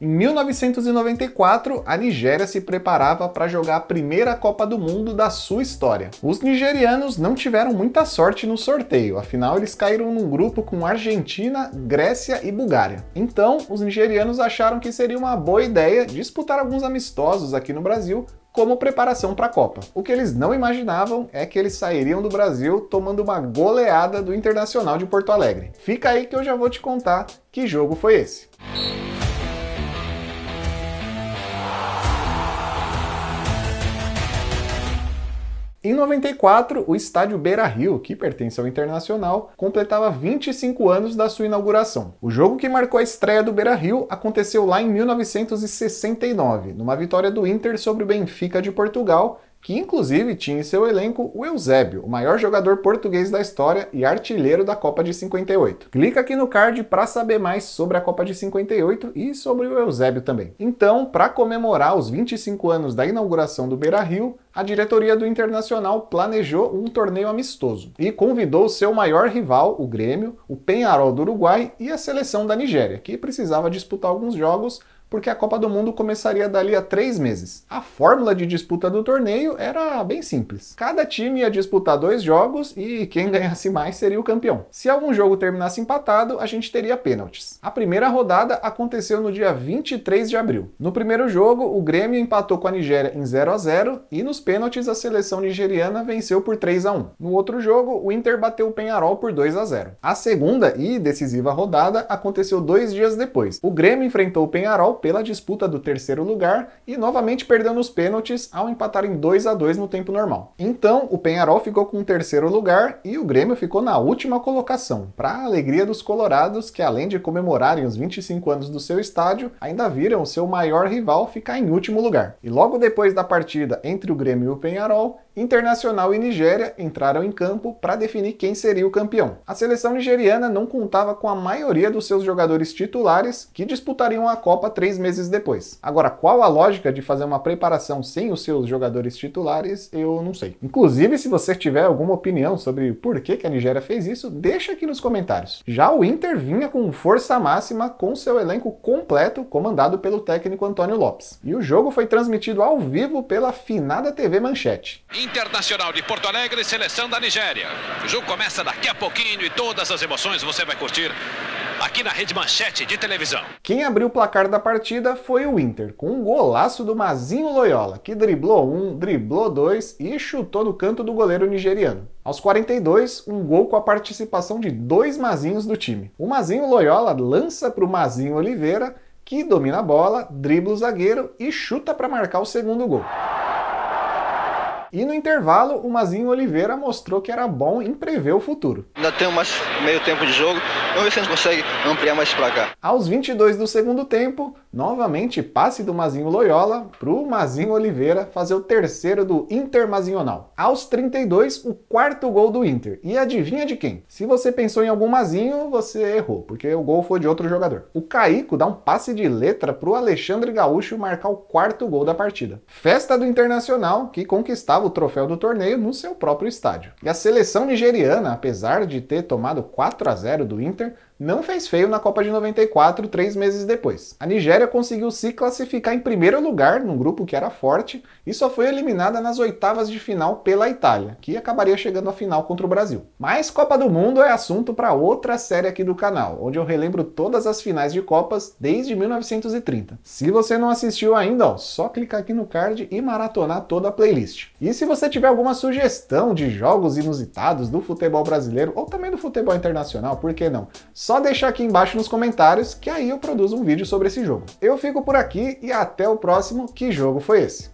Em 1994, a Nigéria se preparava para jogar a primeira Copa do Mundo da sua história. Os nigerianos não tiveram muita sorte no sorteio, afinal eles caíram num grupo com Argentina, Grécia e Bulgária. Então, os nigerianos acharam que seria uma boa ideia disputar alguns amistosos aqui no Brasil como preparação para a Copa. O que eles não imaginavam é que eles sairiam do Brasil tomando uma goleada do Internacional de Porto Alegre. Fica aí que eu já vou te contar que jogo foi esse. Em 94, o estádio Beira-Rio, que pertence ao Internacional, completava 25 anos da sua inauguração. O jogo que marcou a estreia do Beira-Rio aconteceu lá em 1969, numa vitória do Inter sobre o Benfica de Portugal, que inclusive tinha em seu elenco o Eusébio, o maior jogador português da história e artilheiro da Copa de 58. Clica aqui no card para saber mais sobre a Copa de 58 e sobre o Eusébio também. Então, para comemorar os 25 anos da inauguração do Beira-Rio, a diretoria do Internacional planejou um torneio amistoso e convidou seu maior rival, o Grêmio, o Penharol do Uruguai e a seleção da Nigéria, que precisava disputar alguns jogos porque a Copa do Mundo começaria dali a três meses. A fórmula de disputa do torneio era bem simples. Cada time ia disputar dois jogos e quem uhum. ganhasse mais seria o campeão. Se algum jogo terminasse empatado, a gente teria pênaltis. A primeira rodada aconteceu no dia 23 de abril. No primeiro jogo, o Grêmio empatou com a Nigéria em 0 a 0 e nos pênaltis a seleção nigeriana venceu por 3 a 1. No outro jogo, o Inter bateu o Penharol por 2 a 0. A segunda e decisiva rodada aconteceu dois dias depois. O Grêmio enfrentou o Penharol pela disputa do terceiro lugar e novamente perdendo os pênaltis ao empatar em 2 a 2 no tempo normal. Então, o Penharol ficou com o terceiro lugar e o Grêmio ficou na última colocação, para a alegria dos colorados que além de comemorarem os 25 anos do seu estádio, ainda viram o seu maior rival ficar em último lugar. E logo depois da partida entre o Grêmio e o Penharol, Internacional e Nigéria entraram em campo para definir quem seria o campeão. A seleção nigeriana não contava com a maioria dos seus jogadores titulares que disputariam a Copa três meses depois. Agora, qual a lógica de fazer uma preparação sem os seus jogadores titulares, eu não sei. Inclusive, se você tiver alguma opinião sobre por que, a Nigéria fez isso, deixa aqui nos comentários. Já o Inter vinha com força máxima com seu elenco completo, comandado pelo técnico Antônio Lopes. E o jogo foi transmitido ao vivo pela finada TV Manchete. Internacional de Porto Alegre, seleção da Nigéria. O jogo começa daqui a pouquinho e todas as emoções você vai curtir aqui na Rede Manchete de televisão. Quem abriu o placar da partida foi o Inter, com um golaço do Mazinho Loyola, que driblou um, driblou dois e chutou no canto do goleiro nigeriano. Aos 42, um gol com a participação de dois Mazinhos do time. O Mazinho Loyola lança para o Mazinho Oliveira, que domina a bola, dribla o zagueiro e chuta para marcar o segundo gol. E no intervalo, o Mazinho Oliveira mostrou que era bom em prever o futuro. Ainda tem mais meio tempo de jogo, vamos ver se a gente consegue ampliar mais para cá. Aos 22 do segundo tempo, Novamente, passe do Mazinho Loyola para o Mazinho Oliveira fazer o terceiro do Inter Mazinhonal. Aos 32, o quarto gol do Inter. E adivinha de quem? Se você pensou em algum Mazinho, você errou, porque o gol foi de outro jogador. O Caico dá um passe de letra para o Alexandre Gaúcho marcar o quarto gol da partida. Festa do Internacional, que conquistava o troféu do torneio no seu próprio estádio. E a seleção nigeriana, apesar de ter tomado 4 a 0 do Inter, não fez feio na Copa de 94, três meses depois. A Nigéria conseguiu se classificar em primeiro lugar num grupo que era forte e só foi eliminada nas oitavas de final pela Itália, que acabaria chegando à final contra o Brasil. Mas Copa do Mundo é assunto para outra série aqui do canal, onde eu relembro todas as finais de Copas desde 1930. Se você não assistiu ainda, ó, só clicar aqui no card e maratonar toda a playlist. E se você tiver alguma sugestão de jogos inusitados do futebol brasileiro ou também do futebol internacional, por que não? só deixar aqui embaixo nos comentários que aí eu produzo um vídeo sobre esse jogo. Eu fico por aqui e até o próximo Que Jogo Foi Esse?